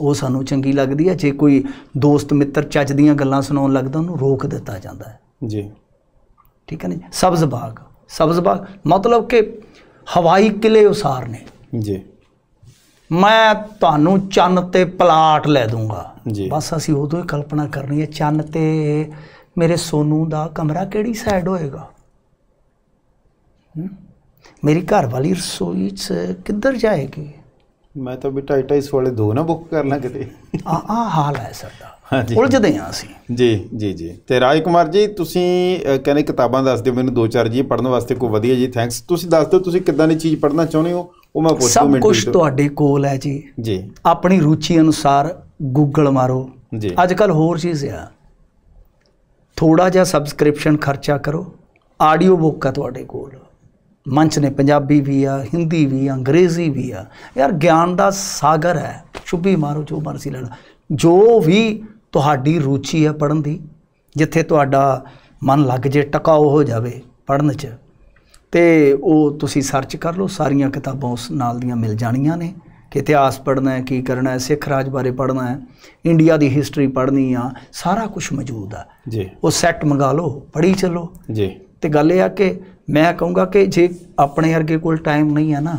ਉਹ ਸਾਨੂੰ ਚੰਗੀ ਲੱਗਦੀ ਹੈ ਜੇ ਕੋਈ ਦੋਸਤ ਮਿੱਤਰ ਚੱਜ ਦੀਆਂ ਗੱਲਾਂ ਸੁਣਾਉਣ ਲੱਗਦਾ ਉਹਨੂੰ ਰੋਕ ਦਿੱਤਾ ਜਾਂਦਾ ਹੈ ਜੀ ਠੀਕ ਹੈ ਨਾ ਸਬਜ਼ ਬਾਗ ਸਬਜ਼ ਬਾਗ ਮਤਲਬ ਕਿ ਹਵਾਈ ਕਿਲੇ ਉਸਾਰਨੇ ਜੀ ਮੈਂ ਤੁਹਾਨੂੰ ਚੰਨ ਤੇ ਪਲਾਟ ਲੈ ਦੂੰਗਾ ਬਸ ਅਸੀਂ ਉਦੋਂ ਹੀ ਕਲਪਨਾ ਕਰਨੀ ਹੈ ਚੰਨ ਤੇ ਮੇਰੇ ਸੋਨੂ ਦਾ ਕਮਰਾ ਕਿਹੜੀ ਸਾਈਡ ਹੋਏਗਾ ਮੇਰੀ ਘਰ ਵਾਲੀ ਰਸੋਈ 'ਚ ਕਿੱਧਰ ਜਾਏਗੀ ਮੈਂ ਤਾਂ ਵੀ 2.5 ਵਾਲੇ ਦੋ ਨਾ ਬੁੱਕ ਕਰ ਲਾਂ ਕਿਤੇ ਆ ਆ ਹਾਲ ਹੈ ਸਰ ਦਾ ਹਾਂਜੀ ਉਲਝਦੇ ਆ ਅਸੀਂ ਜੀ ਜੀ ਜੀ ਤੇ ਰਾਜ ਕੁਮਾਰ ਜੀ ਤੁਸੀਂ ਕਹਿੰਦੇ ਕਿਤਾਬਾਂ ਦੱਸ ਦਿਓ ਮੈਨੂੰ ਦੋ ਚਾਰ ਜੀ ਪੜਨ ਵਾਸਤੇ ਕੋਈ ਵਧੀਆ ਜੀ ਥੈਂਕਸ ਤੁਸੀਂ ਦੱਸ ਦਿਓ ਤੁਸੀਂ ਕਿੱਦਾਂ ਦੀ ਚੀਜ਼ ਪੜਨਾ ਚਾਹੁੰਦੇ ਹੋ ਉਹ ਮੈਂ ਪੁੱਛ ਮਿੰਟ ਸਭ ਕੁਝ ਤੁਹਾਡੇ ਕੋਲ ਹੈ ਜੀ ਜੀ ਆਪਣੀ ਰੁਚੀ ਅਨੁਸਾਰ ਗੂਗਲ ਮਾਰੋ ਜੀ ਅੱਜ ਕੱਲ ਹੋਰ ਚੀਜ਼ ਆ ਥੋੜਾ ਜਿਹਾ ਸਬਸਕ੍ਰਿਪਸ਼ਨ ਖਰਚਾ ਕਰੋ ਆਡੀਓ ਬੁੱਕ ਆ ਤੁਹਾਡੇ ਕੋਲ ਮੰਚ ਨੇ ਪੰਜਾਬੀ ਵੀ ਆ ਹਿੰਦੀ ਵੀ ਆ ਅੰਗਰੇਜ਼ੀ ਵੀ ਆ ਯਾਰ ਗਿਆਨ ਦਾ ਸਾਗਰ ਹੈ ਛੁੱਪੀ ਮਾਰੋ ਜੋ ਮਰਜ਼ੀ ਲੈਣਾ ਜੋ ਵੀ ਤੁਹਾਡੀ ਰੁਚੀ ਹੈ ਪੜਨ ਦੀ ਜਿੱਥੇ ਤੁਹਾਡਾ ਮਨ ਲੱਗ ਜੇ ਟਿਕਾਓ ਹੋ ਜਾਵੇ ਪੜਨ 'ਚ ਤੇ ਉਹ ਤੁਸੀਂ ਸਰਚ ਕਰ ਲਓ ਸਾਰੀਆਂ ਕਿਤਾਬਾਂ ਉਸ ਨਾਲ ਦੀਆਂ ਮਿਲ ਜਾਣੀਆਂ ਨੇ ਕਿ ਇਤਿਹਾਸ ਪੜਨਾ ਹੈ ਕੀ ਕਰਨਾ ਹੈ ਸਿੱਖ ਰਾਜ ਬਾਰੇ ਪੜਨਾ ਹੈ ਇੰਡੀਆ ਦੀ ਹਿਸਟਰੀ ਪੜਨੀ ਆ ਸਾਰਾ ਕੁਝ ਮੌਜੂਦ ਆ ਜੀ ਉਹ ਸੈੱਟ ਮੰਗਾ ਲਓ ਪੜੀ ਚੱਲੋ ਜੀ ਤੇ ਗੱਲ ਇਹ ਆ ਕਿ ਮੈਂ ਕਹੂੰਗਾ ਕਿ ਜੇ ਆਪਣੇ ਵਰਗੇ ਕੋਲ ਟਾਈਮ ਨਹੀਂ ਹੈ ਨਾ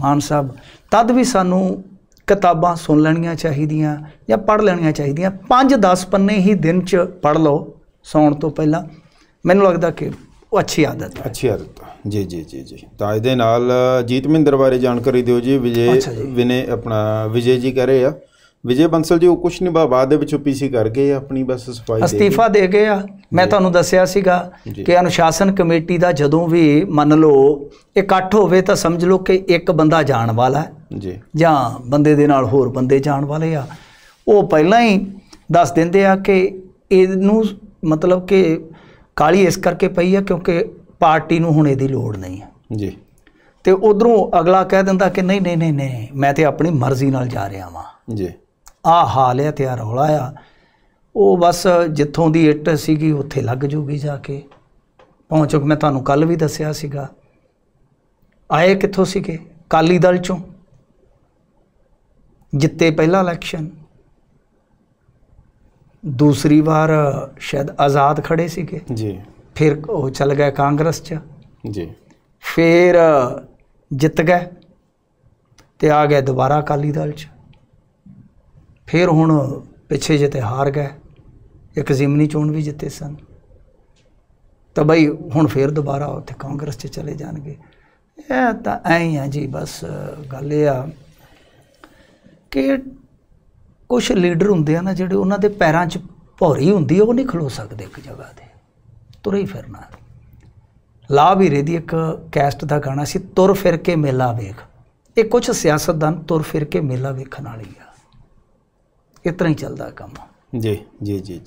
ਮਾਨ ਸਾਹਿਬ ਤਦ ਵੀ ਸਾਨੂੰ ਕਿਤਾਬਾਂ ਸੁਣ ਲੈਣੀਆਂ ਚਾਹੀਦੀਆਂ ਜਾਂ ਪੜ੍ਹ ਲੈਣੀਆਂ ਚਾਹੀਦੀਆਂ 5-10 ਪੰਨੇ ਹੀ ਦਿਨ 'ਚ ਪੜ੍ਹ ਲਓ ਸੌਣ ਤੋਂ ਪਹਿਲਾਂ ਮੈਨੂੰ ਲੱਗਦਾ ਕਿ ਉਹ ਅੱਛੀ ਆਦਤ ਹੈ ਅੱਛੀ ਆਦਤ ਜੀ ਜੀ ਜੀ ਜੀ ਤਾਂ ਇਹਦੇ ਨਾਲ ਜੀਤਮਿੰਦਰ ਬਾਰੇ ਜਾਣਕਾਰੀ ਦਿਓ ਜੀ ਵਿਜੇ ਵਿਨੇ ਆਪਣਾ ਵਿਜੇ ਜੀ ਕਹ ਰਹੇ ਆ ਵਿਜੇ ਬੰਸਲ ਜੀ ਉਹ ਕੁਛ ਨਹੀਂ ਬਾਅਦ ਦੇ ਵਿੱਚ ਪੀਸੀ ਕਰ ਗਏ ਆਪਣੀ ਬਸ ਸਫਾਈ ਅਸਤੀਫਾ ਦੇ ਗਏ ਆ ਮੈਂ ਤੁਹਾਨੂੰ ਦੱਸਿਆ ਸੀਗਾ ਕਿ ਅਨੁਸ਼ਾਸਨ ਕਮੇਟੀ ਦਾ ਜਦੋਂ ਵੀ ਮੰਨ ਲਓ ਇਕੱਠ ਹੋਵੇ ਤਾਂ ਸਮਝ ਲਓ ਕਿ ਇੱਕ ਬੰਦਾ ਜਾਣ ਵਾਲਾ ਹੈ ਜੀ ਜਾਂ ਬੰਦੇ ਦੇ ਨਾਲ ਹੋਰ ਬੰਦੇ ਜਾਣ ਵਾਲੇ ਆ ਉਹ ਪਹਿਲਾਂ ਹੀ ਦੱਸ ਦਿੰਦੇ ਆ ਕਿ ਇਹਨੂੰ ਮਤਲਬ ਕਿ ਕਾਲੀ ਇਸ ਕਰਕੇ ਪਈ ਆ ਕਿਉਂਕਿ ਪਾਰਟੀ ਨੂੰ ਹੁਣ ਇਹਦੀ ਲੋੜ ਨਹੀਂ ਹੈ ਜੀ ਤੇ ਉਧਰੋਂ ਅਗਲਾ ਕਹਿ ਦਿੰਦਾ ਕਿ ਨਹੀਂ ਨਹੀਂ ਨਹੀਂ ਨਹੀਂ ਮੈਂ ਤੇ ਆਪਣੀ ਮਰਜ਼ੀ ਨਾਲ ਜਾ ਰਿਹਾ ਵਾਂ ਜੀ ਆ ਹਾਲ ਹੈ ਤੇ ਆ ਰੌਲਾ ਆ ਉਹ ਬਸ ਜਿੱਥੋਂ ਦੀ ਇੱਟ ਸੀਗੀ ਉੱਥੇ ਲੱਗ ਜੂਗੀ ਜਾ ਕੇ ਪਹੁੰਚ ਮੈਂ ਤੁਹਾਨੂੰ ਕੱਲ ਵੀ ਦੱਸਿਆ ਸੀਗਾ ਆਏ ਕਿੱਥੋਂ ਸੀਗੇ ਕਾਲੀ ਦਲ ਚੋਂ ਜਿੱਤੇ ਪਹਿਲਾ ਇਲੈਕਸ਼ਨ ਦੂਸਰੀ ਵਾਰ ਸ਼ਾਇਦ ਆਜ਼ਾਦ ਖੜੇ ਸੀਗੇ ਜੀ ਫਿਰ ਉਹ ਚੱਲ ਗਏ ਕਾਂਗਰਸ 'ਚ ਜੀ ਫਿਰ ਜਿੱਤ ਗਏ ਤੇ ਆ ਗਏ ਦੁਬਾਰਾ ਕਾਲੀ ਦਲ 'ਚ ਫਿਰ ਹੁਣ ਪਿੱਛੇ ਜੇ ਤੇ ਹਾਰ ਗਏ ਇੱਕ ਜ਼ਿਮਨੀ ਚੋਣ ਵੀ ਜਿੱਤੇ ਸਨ ਤਾਂ ਬਈ ਹੁਣ ਫਿਰ ਦੁਬਾਰਾ ਉੱਥੇ ਕਾਂਗਰਸ 'ਚ ਚਲੇ ਜਾਣਗੇ ਇਹ ਤਾਂ ਐਂ ਆ ਜੀ ਬਸ ਗੱਲ ਇਹ ਆ ਕਿ ਕੁਝ ਲੀਡਰ ਹੁੰਦੇ ਆ ਨਾ ਜਿਹੜੇ ਉਹਨਾਂ ਦੇ ਪੈਰਾਂ 'ਚ ਭੌਰੀ ਹੁੰਦੀ ਉਹ ਨਹੀਂ ਖਲੋ ਸਕਦੇ ਇੱਕ ਜਗ੍ਹਾ ਤੇ ਤੁਰੇ ਹੀ ਫਿਰਨਾ ਲਾ ਵੀ ਰੇਦੀ ਇੱਕ ਕੈਸਟ ਦਾ ਗਾਣਾ ਸੀ ਤੁਰ ਫਿਰ ਕੇ ਮੇਲਾ ਵੇਖ ਇਹ ਕੁਝ ਸਿਆਸਤਦਾਨ ਤੁਰ ਫਿਰ ਕੇ ਮੇਲਾ ਵੇਖਣ ਵਾਲੀ ਆ ਇਸ ਹੀ ਚੱਲਦਾ ਕੰਮ ਜੀ ਜੀ ਜੀ